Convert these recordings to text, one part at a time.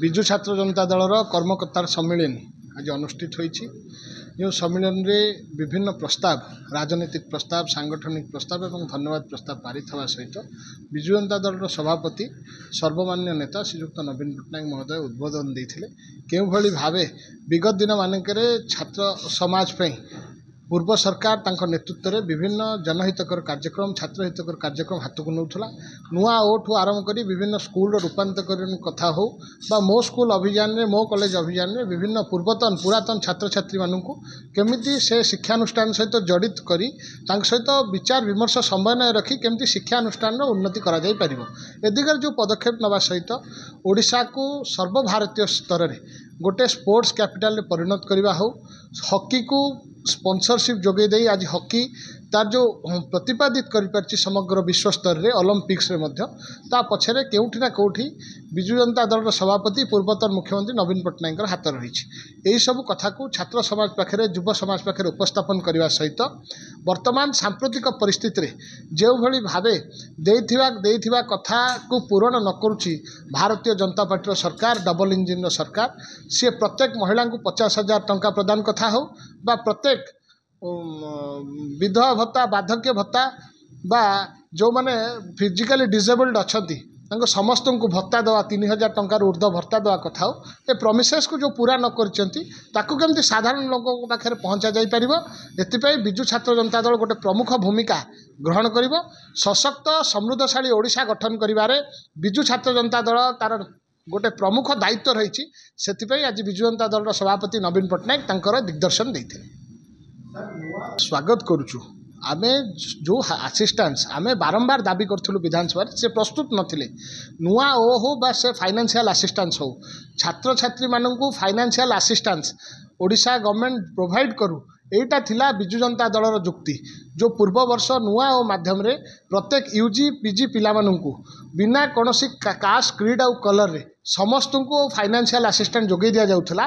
ବିଜୁ ଛାତ୍ର ଜନତା ଦଳର କର୍ମକର୍ତ୍ତାର ସମ୍ମିଳନୀ ଆଜି ଅନୁଷ୍ଠିତ ହୋଇଛି ଯେଉଁ ସମ୍ମିଳନୀରେ ବିଭିନ୍ନ ପ୍ରସ୍ତାବ ରାଜନୈତିକ ପ୍ରସ୍ତାବ ସାଂଗଠନିକ ପ୍ରସ୍ତାବ ଏବଂ ଧନ୍ୟବାଦ ପ୍ରସ୍ତାବ ପାରିତ ହେବା ସହିତ ବିଜୁ ଜନତା ଦଳର ସଭାପତି ସର୍ବମାନ୍ୟ ନେତା ଶ୍ରୀଯୁକ୍ତ ନବୀନ ପଟ୍ଟନାୟକ ମହୋଦୟ ଉଦ୍ବୋଧନ ଦେଇଥିଲେ କେଉଁଭଳି ଭାବେ ବିଗତ ଦିନମାନଙ୍କରେ ଛାତ୍ର ସମାଜ ପାଇଁ ପୂର୍ବ ସରକାର ତାଙ୍କ ନେତୃତ୍ୱରେ ବିଭିନ୍ନ ଜନହିତକର କାର୍ଯ୍ୟକ୍ରମ ଛାତ୍ରହିତକର କାର୍ଯ୍ୟକ୍ରମ ହାତକୁ ନେଉଥିଲା ନୂଆ ଓଠୁ ଆରମ୍ଭ କରି ବିଭିନ୍ନ ସ୍କୁଲର ରୂପାନ୍ତରଣ କଥା ହେଉ ବା ମୋ ସ୍କୁଲ ଅଭିଯାନରେ ମୋ କଲେଜ ଅଭିଯାନରେ ବିଭିନ୍ନ ପୂର୍ବତନ ପୁରାତନ ଛାତ୍ରଛାତ୍ରୀମାନଙ୍କୁ କେମିତି ସେ ଶିକ୍ଷାନୁଷ୍ଠାନ ସହିତ ଜଡ଼ିତ କରି ତାଙ୍କ ସହିତ ବିଚାର ବିମର୍ଶ ସମନ୍ୱୟ ରଖି କେମିତି ଶିକ୍ଷାନୁଷ୍ଠାନର ଉନ୍ନତି କରାଯାଇପାରିବ ଏ ଦିଗରେ ଯେଉଁ ପଦକ୍ଷେପ ନେବା ସହିତ ଓଡ଼ିଶାକୁ ସର୍ବଭାରତୀୟ ସ୍ତରରେ ଗୋଟେ ସ୍ପୋର୍ଟସ୍ କ୍ୟାପିଟାଲରେ ପରିଣତ କରିବା ହେଉ ହକିକୁ स्पन्सरशिप जगे आज हकी ତାର ଯେଉଁ ପ୍ରତିପାଦିତ କରିପାରିଛି ସମଗ୍ର ବିଶ୍ୱସ୍ତରରେ ଅଲମ୍ପିକ୍ସରେ ମଧ୍ୟ ତା ପଛରେ କେଉଁଠି ନା କେଉଁଠି ବିଜୁ ଜନତା ଦଳର ସଭାପତି ପୂର୍ବତନ ମୁଖ୍ୟମନ୍ତ୍ରୀ ନବୀନ ପଟ୍ଟନାୟକଙ୍କର ହାତ ରହିଛି ଏହିସବୁ କଥାକୁ ଛାତ୍ର ସମାଜ ପାଖରେ ଯୁବ ସମାଜ ପାଖରେ ଉପସ୍ଥାପନ କରିବା ସହିତ ବର୍ତ୍ତମାନ ସାମ୍ପ୍ରତିକ ପରିସ୍ଥିତିରେ ଯେଉଁଭଳି ଭାବେ ଦେଇଥିବା ଦେଇଥିବା କଥାକୁ ପୂରଣ ନ କରୁଛି ଭାରତୀୟ ଜନତା ପାର୍ଟିର ସରକାର ଡବଲ ଇଞ୍ଜିନ୍ର ସରକାର ସିଏ ପ୍ରତ୍ୟେକ ମହିଳାଙ୍କୁ ପଚାଶ ହଜାର ଟଙ୍କା ପ୍ରଦାନ କଥା ହେଉ ବା ପ୍ରତ୍ୟେକ ବିଧବା ଭତ୍ତା ବାର୍ଦ୍ଧକ୍ୟ ଭତ୍ତା ବା ଯେଉଁମାନେ ଫିଜିକାଲି ଡିସେବଲ୍ଡ ଅଛନ୍ତି ତାଙ୍କ ସମସ୍ତଙ୍କୁ ଭତ୍ତା ଦେବା ତିନି ହଜାର ଟଙ୍କାରୁ ଉର୍ଦ୍ଧ ଭତ୍ତା ଦେବା କଥା ହଉ ଏ ପ୍ରମିସେସ୍କୁ ଯେଉଁ ପୁରା ନ କରିଛନ୍ତି ତାକୁ କେମିତି ସାଧାରଣ ଲୋକଙ୍କ ପାଖରେ ପହଞ୍ଚା ଯାଇପାରିବ ଏଥିପାଇଁ ବିଜୁ ଛାତ୍ର ଜନତା ଦଳ ଗୋଟେ ପ୍ରମୁଖ ଭୂମିକା ଗ୍ରହଣ କରିବ ସଶକ୍ତ ସମୃଦ୍ଧଶାଳୀ ଓଡ଼ିଶା ଗଠନ କରିବାରେ ବିଜୁ ଛାତ୍ର ଜନତା ଦଳ ତା'ର ଗୋଟେ ପ୍ରମୁଖ ଦାୟିତ୍ୱ ରହିଛି ସେଥିପାଇଁ ଆଜି ବିଜୁ ଜନତା ଦଳର ସଭାପତି ନବୀନ ପଟ୍ଟନାୟକ ତାଙ୍କର ଦିଗ୍ଦର୍ଶନ ଦେଇଥିଲେ ସ୍ୱାଗତ କରୁଛୁ ଆମେ ଯେଉଁ ଆସିଷ୍ଟାନ୍ସ ଆମେ ବାରମ୍ବାର ଦାବି କରିଥିଲୁ ବିଧାନସଭାରେ ସେ ପ୍ରସ୍ତୁତ ନଥିଲେ ନୂଆ ଓ ହେଉ ବା ସେ ଫାଇନାନ୍ସିଆଲ୍ ଆସିଷ୍ଟାନ୍ସ ହେଉ ଛାତ୍ରଛାତ୍ରୀମାନଙ୍କୁ financial assistance Odisha government provide କରୁ ଏଇଟା ଥିଲା ବିଜୁ ଜନତା ଦଳର ଯୁକ୍ତି ଯେଉଁ ପୂର୍ବ ବର୍ଷ ନୂଆ ଓ ମାଧ୍ୟମରେ ପ୍ରତ୍ୟେକ ୟୁ ଜି ପି ଜି ପିଲାମାନଙ୍କୁ ବିନା କୌଣସି କାଷ୍ଟ କ୍ରିଡ଼୍ ଆଉ କଲର୍ରେ ସମସ୍ତଙ୍କୁ ଫାଇନାନ୍ସିଆଲ୍ ଆସିଷ୍ଟାଣ୍ଟ ଯୋଗାଇ ଦିଆଯାଉଥିଲା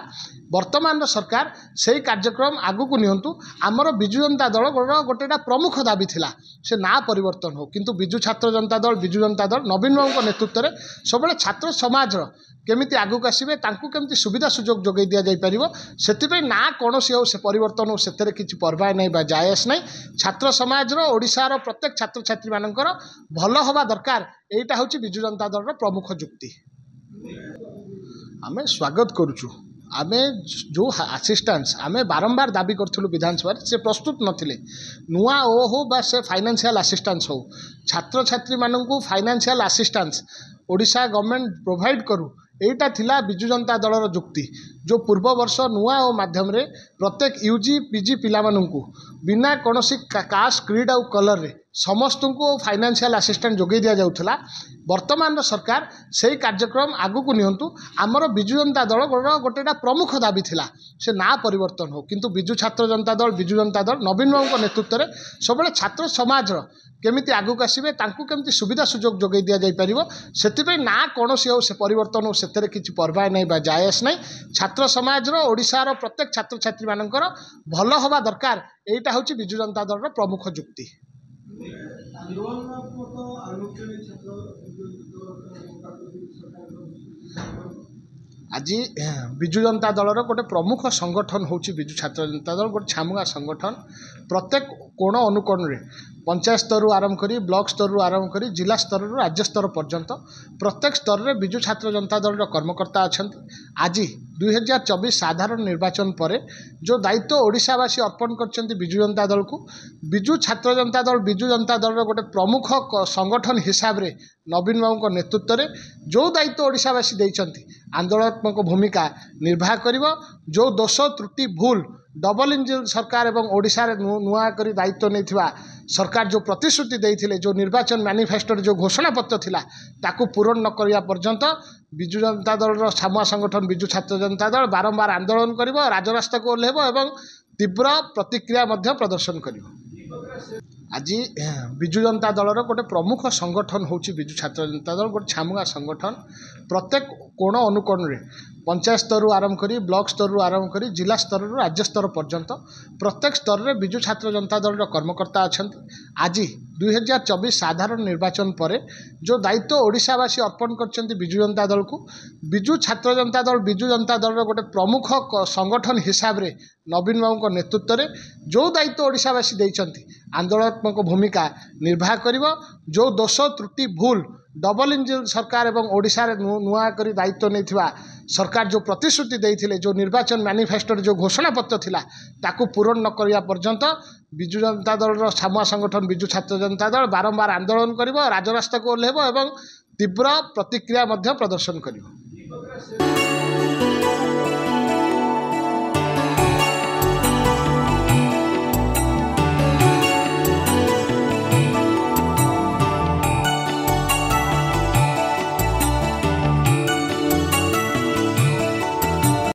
ବର୍ତ୍ତମାନର ସରକାର ସେଇ କାର୍ଯ୍ୟକ୍ରମ ଆଗକୁ ନିଅନ୍ତୁ ଆମର ବିଜୁ ଜନତା ଦଳର ଗୋଟେଟା ପ୍ରମୁଖ ଦାବି ଥିଲା ସେ ନାଁ ପରିବର୍ତ୍ତନ ହେଉ କିନ୍ତୁ ବିଜୁ ଛାତ୍ର ଜନତା ଦଳ ବିଜୁ ଜନତା ଦଳ ନବୀନ ବାବୁଙ୍କ ନେତୃତ୍ୱରେ ସବୁବେଳେ ଛାତ୍ର ସମାଜର କେମିତି ଆଗକୁ ଆସିବେ ତାଙ୍କୁ କେମିତି ସୁବିଧା ସୁଯୋଗ ଯୋଗାଇ ଦିଆଯାଇପାରିବ ସେଥିପାଇଁ ନା କୌଣସି ହେଉ ସେ ପରିବର୍ତ୍ତନ ହେଉ ସେଥିରେ କିଛି ପର୍ବାୟ ନାହିଁ ବା ଜାୟସ ନାହିଁ ଛାତ୍ର ସମାଜର ଓଡ଼ିଶାର ପ୍ରତ୍ୟେକ ଛାତ୍ରଛାତ୍ରୀମାନଙ୍କର ଭଲ ହେବା ଦରକାର ଏଇଟା ହେଉଛି ବିଜୁ ଜନତା ଦଳର ପ୍ରମୁଖ ଯୁକ୍ତି ଆମେ ସ୍ୱାଗତ କରୁଛୁ ଆମେ ଯେଉଁ ଆସିଷ୍ଟାନ୍ସ ଆମେ ବାରମ୍ବାର ଦାବି କରିଥିଲୁ ବିଧାନସଭାରେ ସେ ପ୍ରସ୍ତୁତ ନଥିଲେ ନୂଆ ଓ ହେଉ ବା ସେ ଫାଇନାନ୍ସିଆଲ୍ ଆସିଷ୍ଟାନ୍ସ ହେଉ ଛାତ୍ରଛାତ୍ରୀମାନଙ୍କୁ financial assistance Odisha government provide କରୁ ଏଇଟା ଥିଲା ବିଜୁ ଜନତା ଦଳର ଯୁକ୍ତି ଯେଉଁ ପୂର୍ବ ବର୍ଷ ନୂଆ ଓ ମାଧ୍ୟମରେ ପ୍ରତ୍ୟେକ ୟୁ ଜି ପି ଜି ପିଲାମାନଙ୍କୁ ବିନା କୌଣସି କାଷ୍ଟ କ୍ରିଡ୍ ଆଉ କଲର୍ରେ ସମସ୍ତଙ୍କୁ ଫାଇନାନ୍ସିଆଲ ଆସିଷ୍ଟାଣ୍ଟ ଯୋଗାଇ ଦିଆଯାଉଥିଲା ବର୍ତ୍ତମାନର ସରକାର ସେଇ କାର୍ଯ୍ୟକ୍ରମ ଆଗକୁ ନିଅନ୍ତୁ ଆମର ବିଜୁ ଜନତା ଦଳର ଗୋଟେଟା ପ୍ରମୁଖ ଦାବି ଥିଲା ସେ ନାଁ ପରିବର୍ତ୍ତନ ହେଉ କିନ୍ତୁ ବିଜୁ ଛାତ୍ର ଜନତା ଦଳ ବିଜୁ ଜନତା ଦଳ ନବୀନ ବାବୁଙ୍କ ନେତୃତ୍ୱରେ ସବୁବେଳେ ଛାତ୍ର ସମାଜର କେମିତି ଆଗକୁ ଆସିବେ ତାଙ୍କୁ କେମିତି ସୁବିଧା ସୁଯୋଗ ଯୋଗାଇ ଦିଆଯାଇ ପାରିବ ସେଥିପାଇଁ ନା କୌଣସି ଆଉ ସେ ପରିବର୍ତ୍ତନ ହେଉ ସେଥିରେ କିଛି ପର୍ବାଏ ନାହିଁ ବା ଜାଏସ୍ ନାହିଁ ଛାତ୍ର ସମାଜର ଓଡ଼ିଶାର ପ୍ରତ୍ୟେକ ଛାତ୍ରଛାତ୍ରୀମାନଙ୍କର ଭଲ ହେବା ଦରକାର ଏଇଟା ହେଉଛି ବିଜୁ ଜନତା ଦଳର ପ୍ରମୁଖ ଯୁକ୍ତି ଆଜି ବିଜୁ ଜନତା ଦଳର ଗୋଟେ ପ୍ରମୁଖ ସଂଗଠନ ହେଉଛି ବିଜୁ ଛାତ୍ର ଜନତା ଦଳ ଗୋଟେ ଛାମୁଗା ସଂଗଠନ ପ୍ରତ୍ୟେକ କୋଣ ଅନୁକୋଣରେ ପଞ୍ଚାୟତ ସ୍ତରରୁ ଆରମ୍ଭ କରି ବ୍ଲକ ସ୍ତରରୁ ଆରମ୍ଭ କରି ଜିଲ୍ଲା ସ୍ତରରୁ ରାଜ୍ୟ ସ୍ତର ପର୍ଯ୍ୟନ୍ତ ପ୍ରତ୍ୟେକ ସ୍ତରରେ ବିଜୁ ଛାତ୍ର ଜନତା ଦଳର କର୍ମକର୍ତ୍ତା ଅଛନ୍ତି ଆଜି ଦୁଇହଜାର ଚବିଶ ସାଧାରଣ ନିର୍ବାଚନ ପରେ ଯେଉଁ ଦାୟିତ୍ୱ ଓଡ଼ିଶାବାସୀ ଅର୍ପଣ କରିଛନ୍ତି ବିଜୁ ଜନତା ଦଳକୁ ବିଜୁ ଛାତ୍ର ଜନତା ଦଳ ବିଜୁ ଜନତା ଦଳର ଗୋଟେ ପ୍ରମୁଖ ସଂଗଠନ ହିସାବରେ ନବୀନ ବାବୁଙ୍କ ନେତୃତ୍ୱରେ ଯେଉଁ ଦାୟିତ୍ୱ ଓଡ଼ିଶାବାସୀ ଦେଇଛନ୍ତି ଆନ୍ଦୋଳନାତ୍ମକ ଭୂମିକା ନିର୍ବାହ କରିବ ଯେଉଁ ଦୋଷ ତ୍ରୁଟି ଭୁଲ ଡବଲ ଇଞ୍ଜିନ୍ ସରକାର ଏବଂ ଓଡ଼ିଶାରେ ନୂଆ କରି ଦାୟିତ୍ୱ ନେଇଥିବା ସରକାର ଯେଉଁ ପ୍ରତିଶ୍ରୁତି ଦେଇଥିଲେ ଯେଉଁ ନିର୍ବାଚନ ମ୍ୟାନିଫେଷ୍ଟୋରେ ଯେଉଁ ଘୋଷଣାପତ୍ର ଥିଲା ତାକୁ ପୂରଣ ନ କରିବା ପର୍ଯ୍ୟନ୍ତ ବିଜୁ ଜନତା ଦଳର ସାମୁଆ ସଂଗଠନ ବିଜୁ ଛାତ୍ର ଜନତା ଦଳ ବାରମ୍ବାର ଆନ୍ଦୋଳନ କରିବ ରାଜରାସ୍ତାକୁ ଓହ୍ଲାଇବ ଏବଂ ତୀବ୍ର ପ୍ରତିକ୍ରିୟା ମଧ୍ୟ ପ୍ରଦର୍ଶନ କରିବ ଆଜି ବିଜୁ ଜନତା ଦଳର ଗୋଟେ ପ୍ରମୁଖ ସଂଗଠନ ହେଉଛି ବିଜୁ ଛାତ୍ର ଜନତା ଦଳ ଗୋଟେ ଛାମୁଆ ସଂଗଠନ ପ୍ରତ୍ୟେକ କୋଣ ଅନୁକୋଣରେ ପଞ୍ଚାୟତ ସ୍ତରରୁ ଆରମ୍ଭ କରି ବ୍ଲକ ସ୍ତରରୁ ଆରମ୍ଭ କରି ଜିଲ୍ଲା ସ୍ତରରୁ ରାଜ୍ୟ ସ୍ତର ପର୍ଯ୍ୟନ୍ତ ପ୍ରତ୍ୟେକ ସ୍ତରରେ ବିଜୁ ଛାତ୍ର ଜନତା ଦଳର କର୍ମକର୍ତ୍ତା ଅଛନ୍ତି ଆଜି ଦୁଇହଜାର ଚବିଶ ସାଧାରଣ ନିର୍ବାଚନ ପରେ ଯେଉଁ ଦାୟିତ୍ୱ ଓଡ଼ିଶାବାସୀ ଅର୍ପଣ କରିଛନ୍ତି ବିଜୁ ଜନତା ଦଳକୁ ବିଜୁ ଛାତ୍ର ଜନତା ଦଳ ବିଜୁ ଜନତା ଦଳର ଗୋଟେ ପ୍ରମୁଖ ସଂଗଠନ ହିସାବରେ ନବୀନ ବାବୁଙ୍କ ନେତୃତ୍ୱରେ ଯେଉଁ ଦାୟିତ୍ୱ ଓଡ଼ିଶାବାସୀ ଦେଇଛନ୍ତି ଆନ୍ଦୋଳନାତ୍ମକ ଭୂମିକା ନିର୍ବାହ କରିବ ଯେଉଁ ଦୋଷ ତ୍ରୁଟି ଭୁଲ ଡବଲ ଇଞ୍ଜିନ ସରକାର ଏବଂ ଓଡ଼ିଶାରେ ନୂଆ କରି ଦାୟିତ୍ୱ ନେଇଥିବା ସରକାର ଯେଉଁ ପ୍ରତିଶ୍ରୁତି ଦେଇଥିଲେ ଯେଉଁ ନିର୍ବାଚନ ମ୍ୟାନିଫେଷ୍ଟୋରେ ଯେଉଁ ଘୋଷଣାପତ୍ର ଥିଲା ତାକୁ ପୂରଣ ନ କରିବା ପର୍ଯ୍ୟନ୍ତ ବିଜୁ ଜନତା ଦଳର ସାମୁଆ ସଂଗଠନ ବିଜୁ ଛାତ୍ର ଜନତା ଦଳ ବାରମ୍ବାର ଆନ୍ଦୋଳନ କରିବ ରାଜରାସ୍ତାକୁ ଓହ୍ଲାଇବ ଏବଂ ତୀବ୍ର ପ୍ରତିକ୍ରିୟା ମଧ୍ୟ ପ୍ରଦର୍ଶନ କରିବ